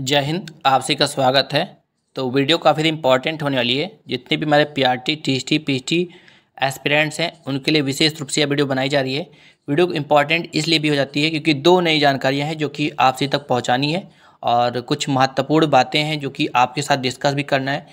जय हिंद आप का स्वागत है तो वीडियो काफ़ी इंपॉर्टेंट होने वाली है जितने भी हमारे P R T T T P T aspirants हैं उनके लिए विशेष रूप से यह वीडियो बनाई जा रही है वीडियो इंपॉर्टेंट इसलिए भी हो जाती है क्योंकि दो नई जानकारियां हैं जो कि आपसी तक पहुंचानी है और कुछ महत्वपूर्ण बातें हैं जो कि आपके साथ डिस्कस भी करना है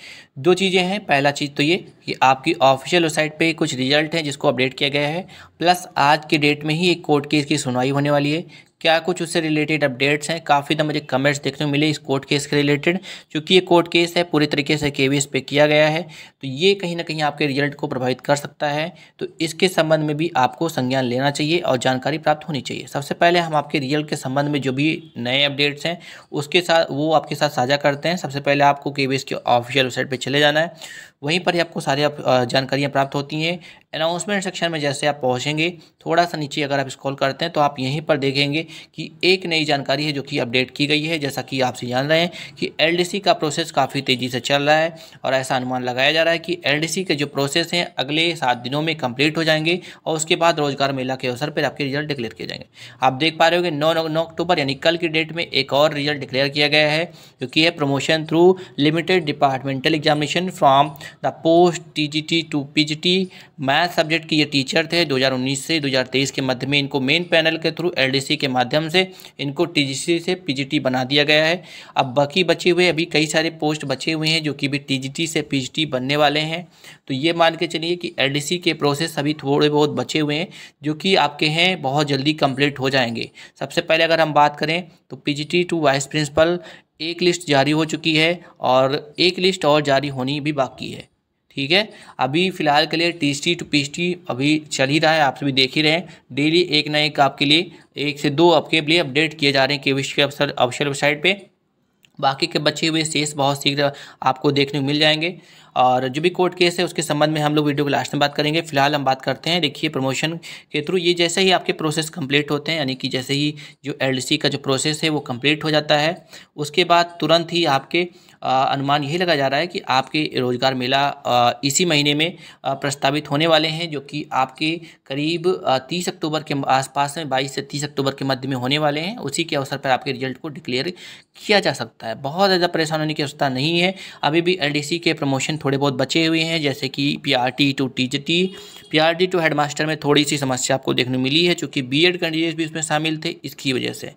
दो चीज़ें हैं पहला चीज़ तो ये कि आपकी ऑफिशियल वेबसाइट पे कुछ रिजल्ट हैं जिसको अपडेट किया गया है प्लस आज के डेट में ही एक कोर्ट केस की सुनवाई होने वाली है क्या कुछ उससे रिलेटेड अपडेट्स हैं काफ़ी दम तो मुझे कमेंट्स देखने को मिले इस कोर्ट केस के रिलेटेड चूँकि ये कोर्ट केस है पूरे तरीके से के पे किया गया है तो ये कहीं ना कहीं आपके रिजल्ट को प्रभावित कर सकता है तो इसके संबंध में भी आपको संज्ञान लेना चाहिए और जानकारी प्राप्त होनी चाहिए सबसे पहले हम आपके रिजल्ट के संबंध में जो भी नए अपडेट्स हैं उसके साथ वो आपके साथ साझा करते हैं सबसे पहले आपको के की ऑफिशियल वेबसाइट पर चले जाना है वहीं पर ही आपको सारी आप जानकारियाँ प्राप्त होती हैं अनाउंसमेंट सेक्शन में जैसे आप पहुँचेंगे थोड़ा सा नीचे अगर आप स्क्रॉल करते हैं तो आप यहीं पर देखेंगे कि एक नई जानकारी है जो कि अपडेट की गई है जैसा कि आपसे जान रहे हैं कि एल का प्रोसेस काफ़ी तेज़ी से चल रहा है और ऐसा अनुमान लगाया जा रहा है कि एल के जो प्रोसेस हैं अगले सात दिनों में कम्प्लीट हो जाएंगे और उसके बाद रोजगार मेला के अवसर पर आपके रिजल्ट डिक्लेयर किए जाएंगे आप देख पा रहे हो कि नौ नौ अक्टूबर यानी कल की डेट में एक और रिजल्ट डिक्लेयर किया गया है जो कि है promotion through limited departmental examination from the post TGT to PGT math subject की ये टीचर थे 2019 से 2023 के मध्य में इनको मेन पैनल के थ्रू एलडीसी के माध्यम से इनको सी से पीजीटी बना दिया गया है अब बाकी बचे हुए अभी कई सारे पोस्ट बचे हुए हैं जो कि भी टी से टी बनने वाले हैं तो ये मान के चलिए कि सी के प्रोसेस अभी थोड़े बहुत बचे हुए हैं जो कि आपके हैं बहुत जल्दी कंप्लीट हो जाएंगे सबसे पहले अगर हम बात करें तो टी टू वाइस प्रिंसिपल एक लिस्ट जारी हो चुकी है और एक लिस्ट और जारी होनी भी बाकी है ठीक है अभी फ़िलहाल के लिए T C to P T अभी चल ही रहा है आप सभी देख ही रहे हैं डेली एक ना एक आपके लिए एक से दो आपके लिए अपडेट किए जा रहे हैं के विश के अवसर अवसर वेबसाइट पर बाकी के बचे हुए शेष बहुत शीघ्र आपको देखने को मिल जाएंगे और जो भी कोर्ट केस है उसके संबंध में हम लोग वीडियो को लास्ट में बात करेंगे फिलहाल हम बात करते हैं देखिए प्रमोशन के थ्रू ये जैसे ही आपके प्रोसेस कंप्लीट होते हैं यानी कि जैसे ही जो एल का जो प्रोसेस है वो कंप्लीट हो जाता है उसके बाद तुरंत ही आपके अनुमान यही लगा जा रहा है कि आपके रोज़गार मेला इसी महीने में प्रस्तावित होने वाले हैं जो कि आपके करीब तीस अक्टूबर के आसपास में बाईस से तीस अक्टूबर के मध्य में होने वाले हैं उसी के अवसर पर आपके रिजल्ट को डिक्लेयर किया जा सकता है बहुत ज़्यादा परेशान होने की आवश्यकता नहीं है अभी भी एल के प्रमोशन थोड़े बहुत बचे हुए हैं जैसे कि P R T to T G T P R T to headmaster में थोड़ी सी समस्या आपको देखने मिली है चूँकि बी एड कैंडिडेट भी उसमें शामिल थे इसकी वजह से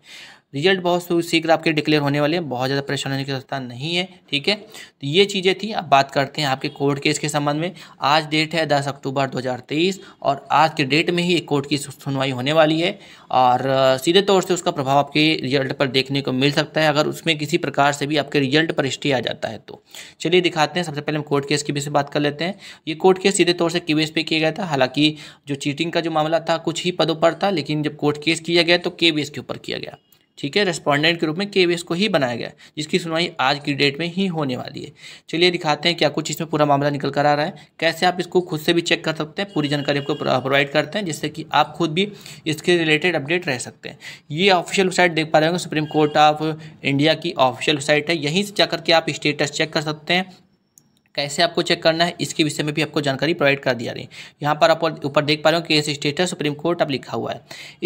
रिजल्ट बहुत शीघ्र आपके डिक्लेयर होने वाले हैं बहुत ज़्यादा परेशान होने की आवश्यकता नहीं है ठीक है तो ये चीज़ें थी अब बात करते हैं आपके कोर्ट केस के संबंध में आज डेट है दस अक्टूबर 2023 और आज के डेट में ही एक कोर्ट की सुनवाई होने वाली है और सीधे तौर से उसका प्रभाव आपके रिजल्ट पर देखने को मिल सकता है अगर उसमें किसी प्रकार से भी आपके रिजल्ट पर स्टे आ जाता है तो चलिए दिखाते हैं सबसे पहले हम कोर्ट केस की से बात कर लेते हैं ये कोर्ट केस सीधे तौर से केवीएस पे किया गया था हालांकि जो चीटिंग का जो मामला था कुछ ही पदों पर था लेकिन जब कोर्ट केस किया गया तो केवीएस के ऊपर किया गया ठीक है रेस्पॉन्डेंट के रूप में के वी एस को ही बनाया गया जिसकी सुनवाई आज की डेट में ही होने वाली है चलिए दिखाते हैं क्या कुछ इसमें पूरा मामला निकल कर आ रहा है कैसे आप इसको खुद से भी चेक कर सकते हैं पूरी जानकारी आपको प्रोवाइड करते हैं जिससे कि आप खुद भी इसके रिलेटेड अपडेट रह सकते हैं ये ऑफिशियल वेबसाइट देख पा रहे होंगे सुप्रीम कोर्ट ऑफ इंडिया की ऑफिशियल वेबसाइट है यहीं से जाकर के आप स्टेटस चेक कर सकते हैं कैसे आपको चेक करना है इसके विषय में भी आपको जानकारी प्रोवाइड कर दिया रही है यहाँ पर आप ऊपर देख पा रहे हो कि स्टेटस सुप्रीम कोर्ट अब लिखा हुआ है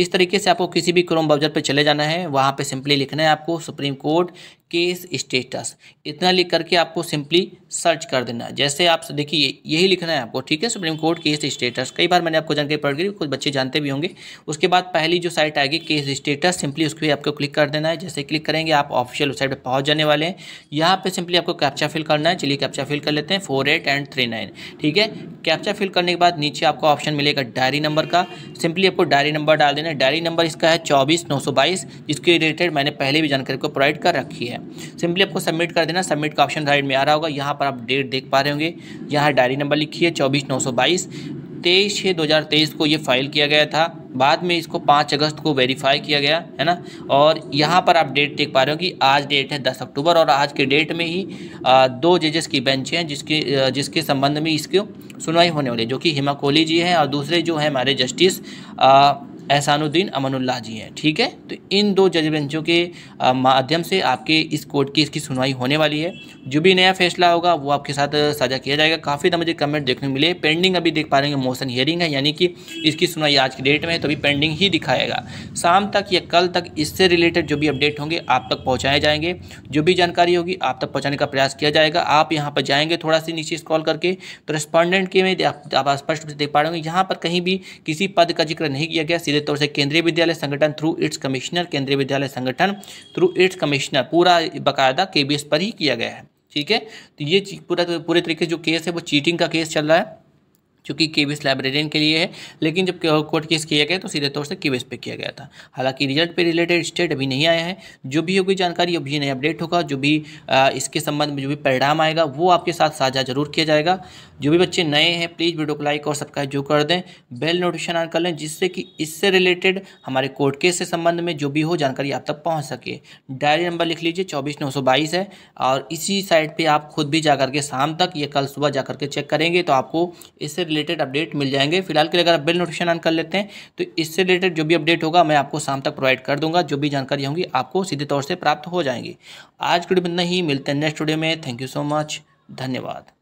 इस तरीके से आपको किसी भी क्रोम ब्राउजर पर चले जाना है वहाँ पर सिंपली लिखना है आपको सुप्रीम कोर्ट केस स्टेटस इतना लिख करके आपको सिंपली सर्च कर देना है जैसे आप देखिए यही लिखना है आपको ठीक है सुप्रीम कोर्ट केस स्टेटस कई बार मैंने आपको जानकारी पढ़ गई कुछ बच्चे जानते भी होंगे उसके बाद पहली जो साइट आएगी केस स्टेटस सिंपली उसके भी आपको क्लिक कर देना है जैसे क्लिक करेंगे आप ऑफिशियल वेबसाइट पर पहुँच जाने वाले हैं यहाँ पर सिंपली आपको कैप्चा फिल करना है चलिए कैप्चा फिल कर लेते हैं four eight and three nine ठीक है कैप्चा फिल करने के बाद नीचे आपको ऑप्शन मिलेगा डायरी नंबर का सिंपली आपको डायरी नंबर डाल देना है डायरी नंबर इसका है चौबीस नौ सौ बाईस जिसके रिलेटेड मैंने पहले भी जानकारी को प्रोवाइड कर रखी है सिंपली आपको सबमिट कर देना सबमिट का ऑप्शन राइट में आ रहा होगा यहाँ पर आप डेट देख पा रहे होंगे यहाँ डायरी नंबर लिखी है चौबीस नौ सौ बाईस तेईस छः दो हज़ार तेईस को ये फाइल किया गया था बाद में इसको पाँच अगस्त को वेरीफाई किया गया है ना और यहाँ पर आप डेट देख पा रहे हो कि आज डेट है दस अक्टूबर और आज के डेट में ही दो जजेस की बेंच हैं जिसके जिसके संबंध में इसको सुनवाई होने वाली जो कि हेमा कोहली जी हैं और दूसरे जो हैं हमारे जस्टिस आ, एहसानुद्दीन अमनुल्ला जी हैं ठीक है तो इन दो जज बेंचों के माध्यम से आपके इस कोर्ट की इसकी सुनवाई होने वाली है जो भी नया फैसला होगा वो आपके साथ साझा किया जाएगा काफ़ी ज़्यादा मुझे कमेंट देखने को मिले पेंडिंग अभी देख पा रहे हैं मोशन हियरिंग है यानी कि इसकी सुनवाई आज की डेट में है तो अभी पेंडिंग ही दिखाएगा शाम तक या कल तक इससे रिलेटेड जो भी अपडेट होंगे आप तक पहुँचाए जाएंगे जो भी जानकारी होगी आप तक पहुँचाने का प्रयास किया जाएगा आप यहाँ पर जाएंगे थोड़ा सी नीचे स्कॉल करके तो रेस्पॉन्डेंट के में आप स्पष्ट रूप से देख पा रहे होंगे यहाँ पर कहीं भी किसी पद का जिक्र नहीं किया गया सीधे विशेष तौर से केंद्रीय विद्यालय संगठन थ्रू इट्स कमिश्नर केंद्रीय विद्यालय संगठन थ्रू इट्स कमिश्नर पूरा बाकायदा के पर ही किया गया है ठीक है तो ये पूरा पूरे तरीके से जो केस है वो चीटिंग का केस चल रहा है चूँकि केविस लाइब्रेरियन के लिए है लेकिन जब कोर्ट केस किया गया तो सीधे तौर से केविस पे किया गया था हालांकि रिजल्ट पे रिलेटेड स्टेट अभी नहीं आया है जो भी होगी जानकारी अभी नहीं अपडेट होगा जो भी इसके संबंध में जो भी परिणाम आएगा वो आपके साथ साझा जरूर किया जाएगा जो भी बच्चे नए हैं प्लीज़ वीडियो को लाइक और सब्सक्राइब जो कर दें बेल नोटिफिकेशन ऑन कर लें जिससे कि इससे रिलेटेड हमारे कोर्ट केस से संबंध में जो भी हो जानकारी आप तक पहुँच सके डायरी नंबर लिख लीजिए चौबीस नौ सौ बाईस है और इसी साइट पर आप खुद भी जा करके शाम तक या कल सुबह जा करके चेक करेंगे तो आपको इससे रिलेटेड अपडेट मिल जाएंगे फिलहाल के लिए अगर आप बिल नोटिफिकेशन ऑन कर लेते हैं तो इससे रिलेटेड जो भी अपडेट होगा मैं आपको शाम तक प्रोवाइड कर दूंगा जो भी जानकारी होंगी आपको सीधे तौर से प्राप्त हो जाएंगी आज के वीडियो में नहीं मिलते हैं नेक्स्ट वीडियो में थैंक यू सो मच धन्यवाद